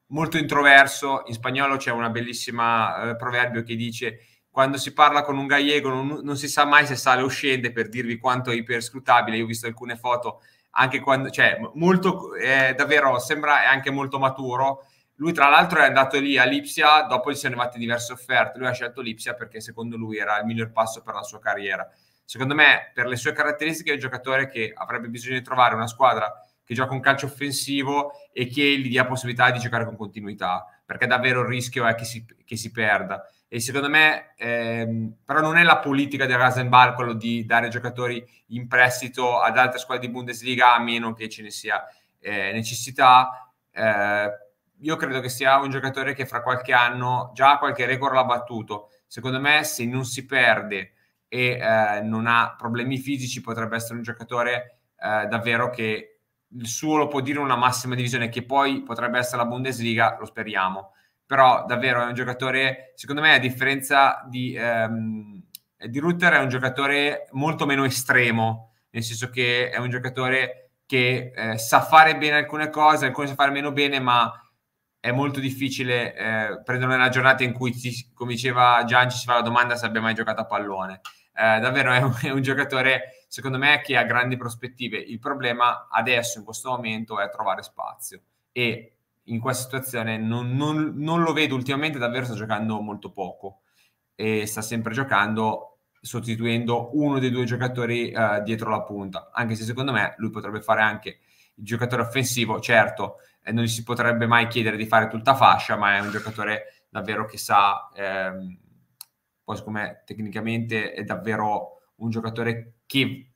molto introverso. In spagnolo c'è una bellissima eh, proverbio che dice quando si parla con un gallego non, non, si sa mai se sale o scende per dirvi quanto è iperscrutabile. Io ho visto alcune foto anche quando, cioè, molto, eh, davvero sembra anche molto maturo. Lui, tra l'altro, è andato lì a Lipsia, dopo gli sono arrivate diverse offerte. Lui ha scelto Lipsia perché secondo lui era il miglior passo per la sua carriera. Secondo me, per le sue caratteristiche, è un giocatore che avrebbe bisogno di trovare una squadra che gioca un calcio offensivo e che gli dia possibilità di giocare con continuità, perché davvero il rischio è che si, che si perda. E secondo me, ehm, però, non è la politica del Rasenball quello di dare giocatori in prestito ad altre squadre di Bundesliga a meno che ce ne sia eh, necessità. Eh, io credo che sia un giocatore che fra qualche anno già qualche record l'ha battuto. Secondo me, se non si perde e eh, non ha problemi fisici, potrebbe essere un giocatore eh, davvero che il suo lo può dire una massima divisione che poi potrebbe essere la Bundesliga, lo speriamo. Però davvero è un giocatore, secondo me a differenza di, ehm, di Rutter, è un giocatore molto meno estremo, nel senso che è un giocatore che eh, sa fare bene alcune cose, alcune sa fare meno bene, ma è molto difficile eh, prenderlo nella giornata in cui, ci, come diceva Gian, ci si fa la domanda se abbia mai giocato a pallone eh, davvero è un, è un, giocatore, secondo me, che ha grandi prospettive. Il problema adesso, in questo momento, è trovare spazio. E in questa situazione non, non, non lo vedo ultimamente, davvero sta giocando molto poco. E sta sempre giocando sostituendo uno dei due giocatori eh, dietro la punta, anche se secondo me lui potrebbe fare anche il giocatore offensivo, certo eh, non gli si potrebbe mai chiedere di fare tutta fascia, ma è un giocatore davvero che sa ehm, poi siccome tecnicamente è davvero un giocatore che,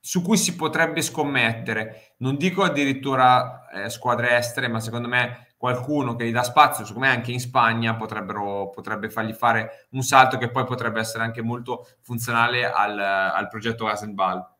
su cui si potrebbe scommettere, non dico addirittura eh, squadre estere, ma secondo me qualcuno che gli dà spazio, secondo me anche in Spagna potrebbe fargli fare un salto che poi potrebbe essere anche molto funzionale al, al progetto Asenbal.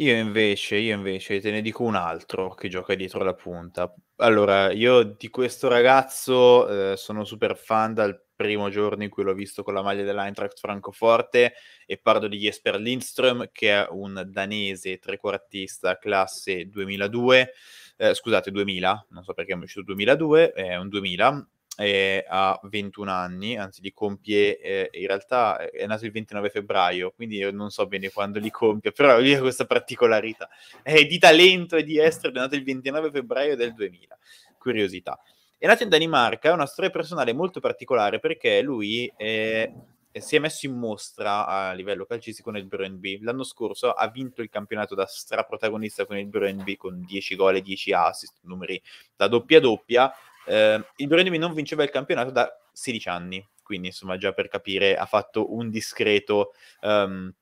Io invece, io invece te ne dico un altro che gioca dietro la punta. Allora, io di questo ragazzo eh, sono super fan dal primo giorno in cui l'ho visto con la maglia dell'Eintracht Francoforte e parlo di Jesper Lindström che è un danese trequartista classe 2002, eh, scusate 2000, non so perché è uscito 2002, è un 2000 eh, ha 21 anni, anzi li compie, eh, in realtà eh, è nato il 29 febbraio, quindi io non so bene quando li compie, però lui ha questa particolarità. È di talento e di estero, è nato il 29 febbraio del 2000. Curiosità. È nato in Danimarca, è una storia personale molto particolare perché lui eh, si è messo in mostra a livello calcistico nel Brøndby. L'anno scorso ha vinto il campionato da straprotagonista con il Brøndby con 10 gol e 10 assist, numeri da doppia doppia eh, il Brennemi non vinceva il campionato da 16 anni, quindi insomma già per capire ha fatto un discreto... Um,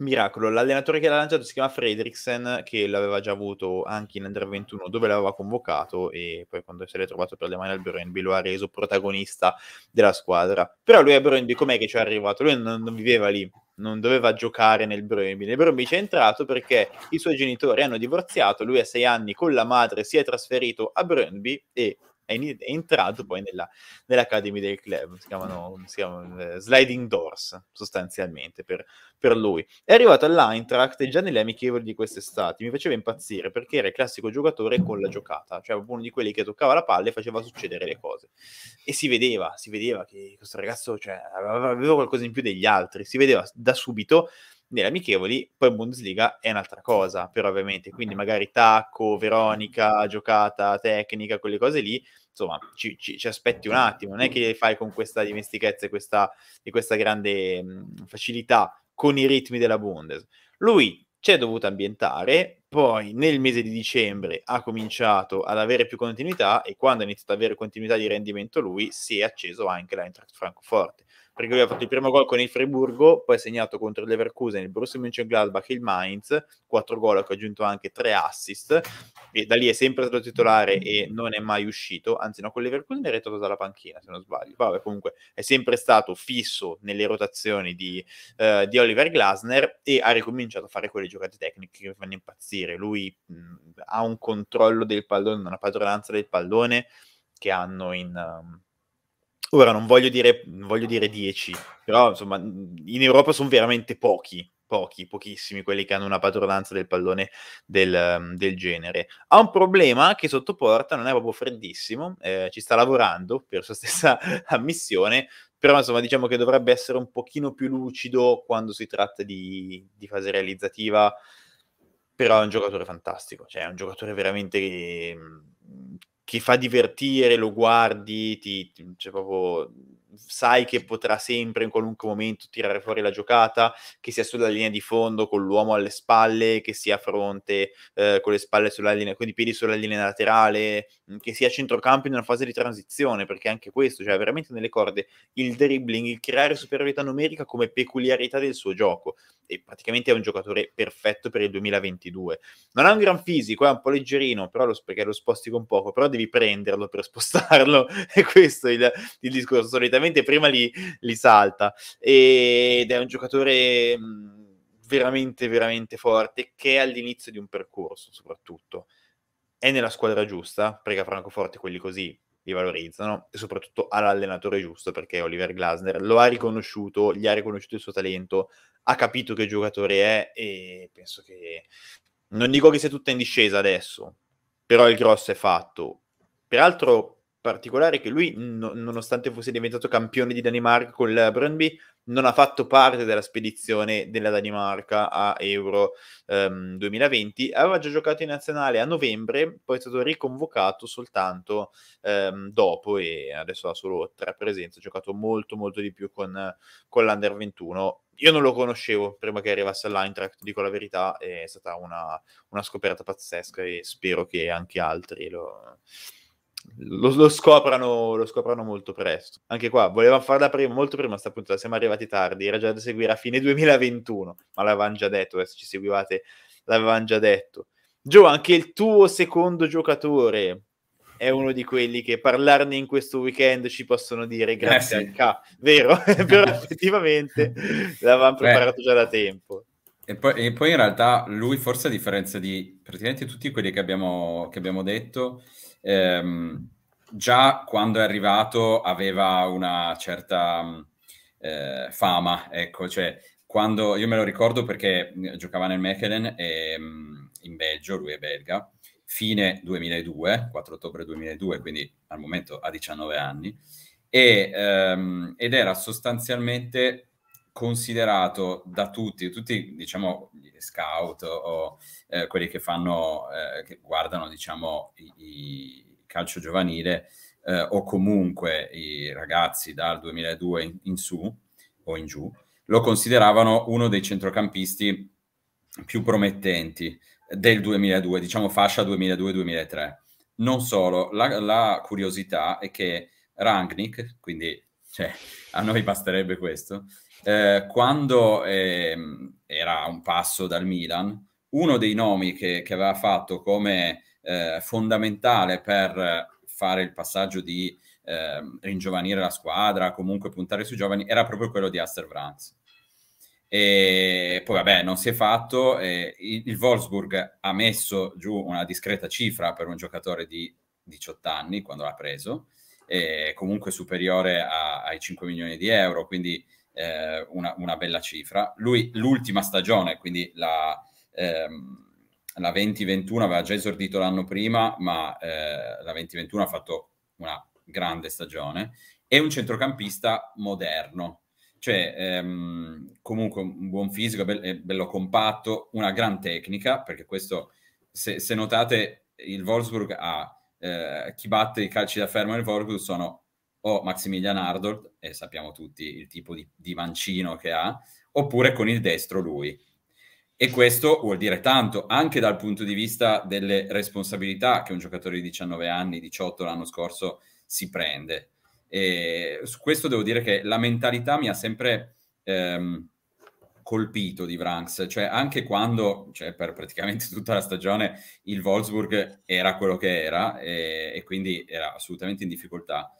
miracolo. L'allenatore che l'ha lanciato si chiama Fredriksen, che l'aveva già avuto anche in Under 21, dove l'aveva convocato e poi quando si è trovato per le mani al Brøndby lo ha reso protagonista della squadra. Però lui a Brøndby com'è che ci è arrivato? Lui non, non, viveva lì, non doveva giocare nel Brøndby. Nel Brøndby c'è entrato perché i suoi genitori hanno divorziato, lui a sei anni con la madre si è trasferito a Brøndby e è, in, è entrato poi nella, nell'Academy del club, si chiamano, si chiamano eh, Sliding Doors sostanzialmente per, per, lui. È arrivato all'Eintracht già nelle amichevoli di quest'estate, mi faceva impazzire perché era il classico giocatore con la giocata, cioè uno di quelli che toccava la palla e faceva succedere le cose. E si vedeva, si vedeva che questo ragazzo cioè, aveva qualcosa in più degli altri, si vedeva da subito nelle amichevoli, poi in Bundesliga è un'altra cosa, però ovviamente, quindi magari tacco, Veronica, giocata, tecnica, quelle cose lì, insomma, ci, ci, ci aspetti un attimo, non è che fai con questa dimestichezza e questa, e questa grande mh, facilità con i ritmi della Bundes. Lui ci è dovuto ambientare, poi nel mese di dicembre ha cominciato ad avere più continuità e quando ha iniziato ad avere continuità di rendimento lui si è acceso anche l'Eintracht Francoforte perché lui ha fatto il primo gol con il Friburgo poi ha segnato contro il Leverkusen il Borussia Mönchengladbach e il Mainz 4 gol che ha aggiunto anche 3 assist e da lì è sempre stato titolare e non è mai uscito anzi no, con il Leverkusen è retato dalla panchina se non sbaglio vabbè comunque è sempre stato fisso nelle rotazioni di, uh, di Oliver Glasner e ha ricominciato a fare quelle giocate tecniche che fanno impazzire gestire. Lui mh, mm, ha un controllo del pallone, una padronanza del pallone che hanno in... Um, ora non voglio dire, non voglio dire 10, però insomma mm, in Europa sono veramente pochi pochi, pochissimi quelli che hanno una padronanza del pallone del, um, del, genere. Ha un problema che sottoporta, non è proprio freddissimo, eh, ci sta lavorando per sua stessa ammissione, però insomma diciamo che dovrebbe essere un pochino più lucido quando si tratta di, di fase realizzativa però è un giocatore fantastico, cioè è un giocatore veramente che, mhmm, che fa divertire, lo guardi, ti, ti, cioè proprio, sai che potrà sempre in qualunque momento tirare fuori la giocata, che sia sulla linea di fondo con l'uomo alle spalle, che sia a fronte eh, con le spalle sulla linea, con i piedi sulla linea laterale, mhmm, che sia a centrocampo in una fase di transizione, perché anche questo, cioè veramente nelle corde, il dribbling, il creare superiorità numerica come peculiarità del suo gioco e praticamente è un giocatore perfetto per il 2022. Non ha un gran fisico, è un po' leggerino, però lo, perché lo sposti con poco, però devi prenderlo per spostarlo, è questo il, il discorso. Solitamente prima li, li salta, ed è un giocatore mm, veramente, veramente forte, che è all'inizio di un percorso soprattutto. È nella squadra giusta, prega Francoforte quelli così, li valorizzano e soprattutto all'allenatore giusto perché Oliver Glasner lo ha riconosciuto, gli ha riconosciuto il suo talento, ha capito che giocatore è e penso che non dico che sia tutta in discesa adesso, però il grosso è fatto. Peraltro particolare che lui, no, nonostante fosse diventato campione di Danimarca con il Brøndby, non ha fatto parte della spedizione della Danimarca a Euro ehm, 2020, aveva già giocato in nazionale a novembre, poi è stato riconvocato soltanto ehm, dopo e adesso ha solo tre presenze, ha giocato molto molto di più con, con l'Under 21. Io non lo conoscevo prima che arrivasse all'Eintracht, dico la verità, è stata una, una scoperta pazzesca e spero che anche altri lo, lo, lo, scoprano, lo, scoprano, molto presto. Anche qua, volevamo farla prima, molto prima sta puntata, siamo arrivati tardi, era già da seguire a fine 2021, ma l'avevamo già detto, se ci seguivate, l'avevamo già detto. Gio, anche il tuo secondo giocatore è uno di quelli che parlarne in questo weekend ci possono dire eh, grazie eh sì. al K, vero? Però effettivamente l'avevamo preparato già da tempo. E poi, e poi, in realtà lui forse a differenza di praticamente tutti quelli che abbiamo, che abbiamo detto, ehm, già quando è arrivato aveva una certa mm, eh, fama, ecco, cioè quando io me lo ricordo perché mm, giocava nel Mechelen e, mm, in Belgio, lui è belga, fine 2002, 4 ottobre 2002, quindi al momento ha 19 anni, e, ehm, ed era sostanzialmente considerato da tutti, tutti diciamo gli scout o eh, quelli che fanno, eh, che guardano diciamo i, calcio giovanile eh, o comunque i ragazzi dal 2002 in, in su o in giù, lo consideravano uno dei centrocampisti più promettenti del 2002, diciamo fascia 2002-2003. Non solo, la, la, curiosità è che Rangnick, quindi cioè, a noi basterebbe questo, eh, quando eh, era un passo dal Milan, uno dei nomi che, che aveva fatto come eh, fondamentale per fare il passaggio di ehm, ringiovanire la squadra, comunque puntare sui giovani, era proprio quello di Aster Vranz. E poi vabbè, non si è fatto. Eh, il, il Wolfsburg ha messo giù una discreta cifra per un giocatore di 18 anni quando l'ha preso, eh, comunque superiore a, ai 5 milioni di euro. Quindi eh, una, una, bella cifra. Lui l'ultima stagione, quindi la, ehm, la 2021 aveva già esordito l'anno prima, ma eh, la 2021 ha fatto una grande stagione, è un centrocampista moderno, cioè ehm, comunque un buon fisico, be- bello compatto, una gran tecnica, perché questo, se, se notate, il Wolfsburg ha eh, chi batte i calci da fermo nel Wolfsburg sono o Maximilian Arnold, e sappiamo tutti il tipo di, di mancino che ha, oppure con il destro lui. E questo vuol dire tanto, anche dal punto di vista delle responsabilità che un giocatore di 19 anni, 18 l'anno scorso, si prende. E su questo devo dire che la mentalità mi ha sempre ehm, colpito di Vranks, cioè anche quando, cioè per praticamente tutta la stagione, il Wolfsburg era quello che era e, e quindi era assolutamente in difficoltà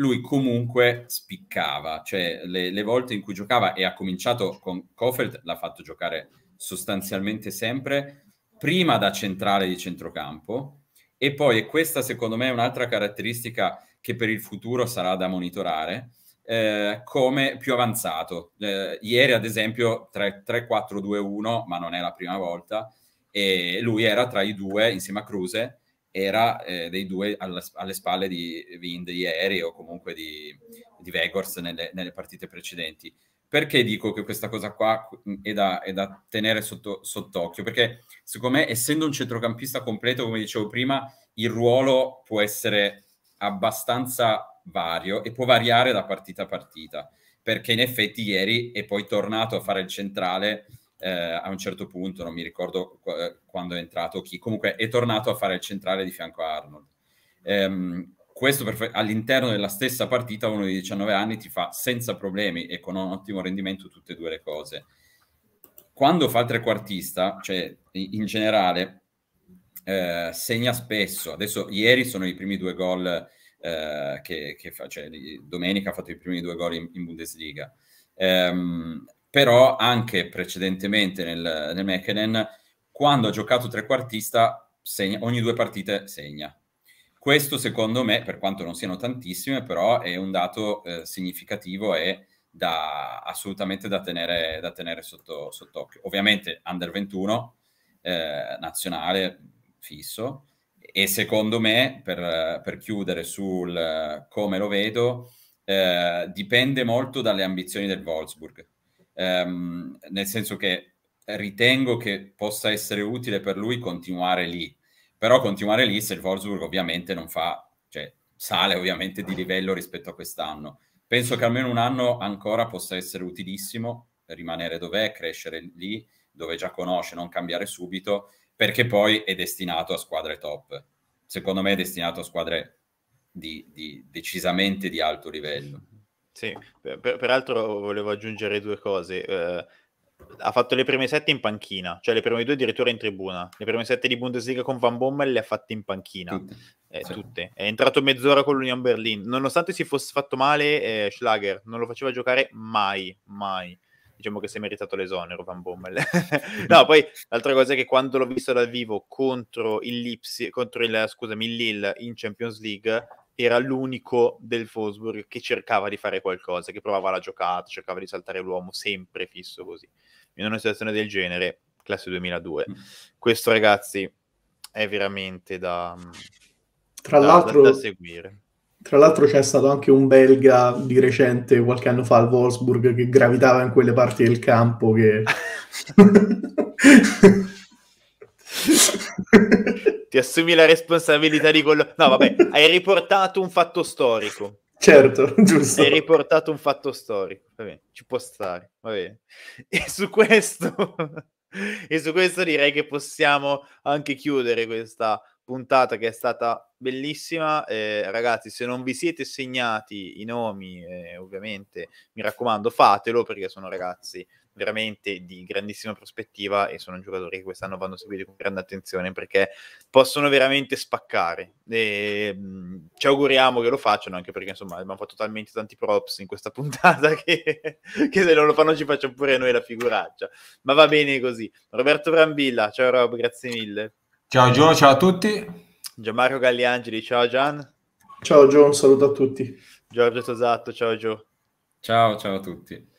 lui comunque spiccava, cioè le, le, volte in cui giocava e ha cominciato con Kofeld, l'ha fatto giocare sostanzialmente sempre, prima da centrale di centrocampo e poi, e questa secondo me è un'altra caratteristica che per il futuro sarà da monitorare, eh, come più avanzato. Eh, ieri ad esempio 3-4-2-1, ma non è la prima volta, e lui era tra i due insieme a Cruse era eh, dei due alla, alle spalle di Wind ieri o comunque di, di Vegors nelle, nelle, partite precedenti. Perché dico che questa cosa qua mm, è da, è da tenere sotto, sott'occhio? Perché secondo me, essendo un centrocampista completo, come dicevo prima, il ruolo può essere abbastanza vario e può variare da partita a partita. Perché in effetti ieri è poi tornato a fare il centrale eh, a un certo punto, non mi ricordo qu- eh, quando è entrato chi, comunque è tornato a fare il centrale di fianco a Arnold. Ehm, questo per, all'interno della stessa partita uno di 19 anni ti fa senza problemi e con un ottimo rendimento tutte e due le cose. Quando fa il trequartista, cioè in generale, eh, segna spesso. Adesso ieri sono i primi due gol eh, che, che fa, cioè, domenica ha fatto i primi due gol in, in Bundesliga. Um, però anche precedentemente nel, nel Mechelen, quando ha giocato trequartista, segna, ogni due partite segna. Questo secondo me, per quanto non siano tantissime, però è un dato eh, significativo e da, assolutamente da tenere, da tenere sotto, sott'occhio. Ovviamente under 21, eh, nazionale fisso, e secondo me, per, per chiudere sul come lo vedo, eh, dipende molto dalle ambizioni del Wolfsburg ehm, nel senso che ritengo che possa essere utile per lui continuare lì, però continuare lì se il Wolfsburg ovviamente non fa, cioè sale ovviamente di livello rispetto a quest'anno. Penso che almeno un anno ancora possa essere utilissimo, rimanere dov'è, crescere lì, dove già conosce, non cambiare subito, perché poi è destinato a squadre top. Secondo me è destinato a squadre di, di decisamente di alto livello. Sì, per, peraltro volevo aggiungere due cose. Eh, ha fatto le prime sette in panchina, cioè le prime due addirittura in tribuna. Le prime sette di Bundesliga con Van Bommel le ha fatte in panchina, tutte. Eh, sì. tutte. È entrato mezz'ora con l'Union Berlin, nonostante si fosse fatto male eh, Schlager, non lo faceva giocare mai, mai. Diciamo che si è meritato l'esonero Van Bommel. no, poi l'altra cosa è che quando l'ho visto dal vivo contro il Lipsi, contro il, scusami, il Lille in Champions League, era l'unico del Fosburg che cercava di fare qualcosa, che provava la giocata, cercava di saltare l'uomo, sempre fisso così. In una situazione del genere, classe 2002. Mm. Questo, ragazzi, è veramente da, mm, tra da, l'altro, da, da seguire. Tra l'altro c'è stato anche un belga di recente, qualche anno fa, al Wolfsburg, che gravitava in quelle parti del campo che... ti assumi la responsabilità di quello... No, vabbè, hai riportato un fatto storico. Certo, giusto. Hai riportato un fatto storico. Va bene, ci può stare, va bene. E su questo... e su questo direi che possiamo anche chiudere questa puntata che è stata bellissima. Eh, ragazzi, se non vi siete segnati i nomi, eh, ovviamente mi raccomando, fatelo perché sono ragazzi veramente di grandissima prospettiva e sono giocatori che quest'anno vanno seguiti con grande attenzione perché possono veramente spaccare. E, mh, ci auguriamo che lo facciano, anche perché insomma abbiamo fatto talmente tanti props in questa puntata che, che se non lo fanno ci facciamo pure noi la figuraccia. Ma va bene così. Roberto Brambilla, ciao Rob, grazie mille. Ciao Gio, ciao a tutti. Gianmario Galliangeli, ciao Gian. Ciao Gio, un saluto a tutti. Giorgio Tosatto, ciao Gio. Ciao, ciao a tutti.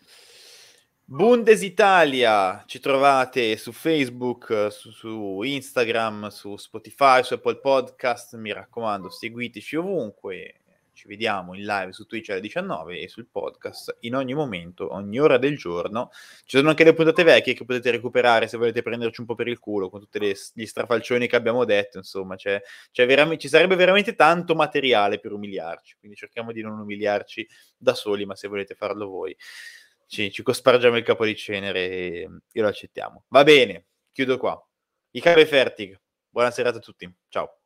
Bundesitalia, ci trovate su Facebook, su, su, Instagram, su Spotify, su Apple Podcast, mi raccomando seguiteci ovunque, ci vediamo in live su Twitch alle 19 e sul podcast in ogni momento, ogni ora del giorno. Ci sono anche le puntate vecchie che potete recuperare se volete prenderci un po' per il culo con tutti gli strafalcioni che abbiamo detto, insomma, c'è, c'è veram- ci sarebbe veramente tanto materiale per umiliarci, quindi cerchiamo di non umiliarci da soli, ma se volete farlo voi ci, ci cospargiamo il capo di cenere e, e lo accettiamo. Va bene, chiudo qua. I capi Fertig, buona serata a tutti, ciao.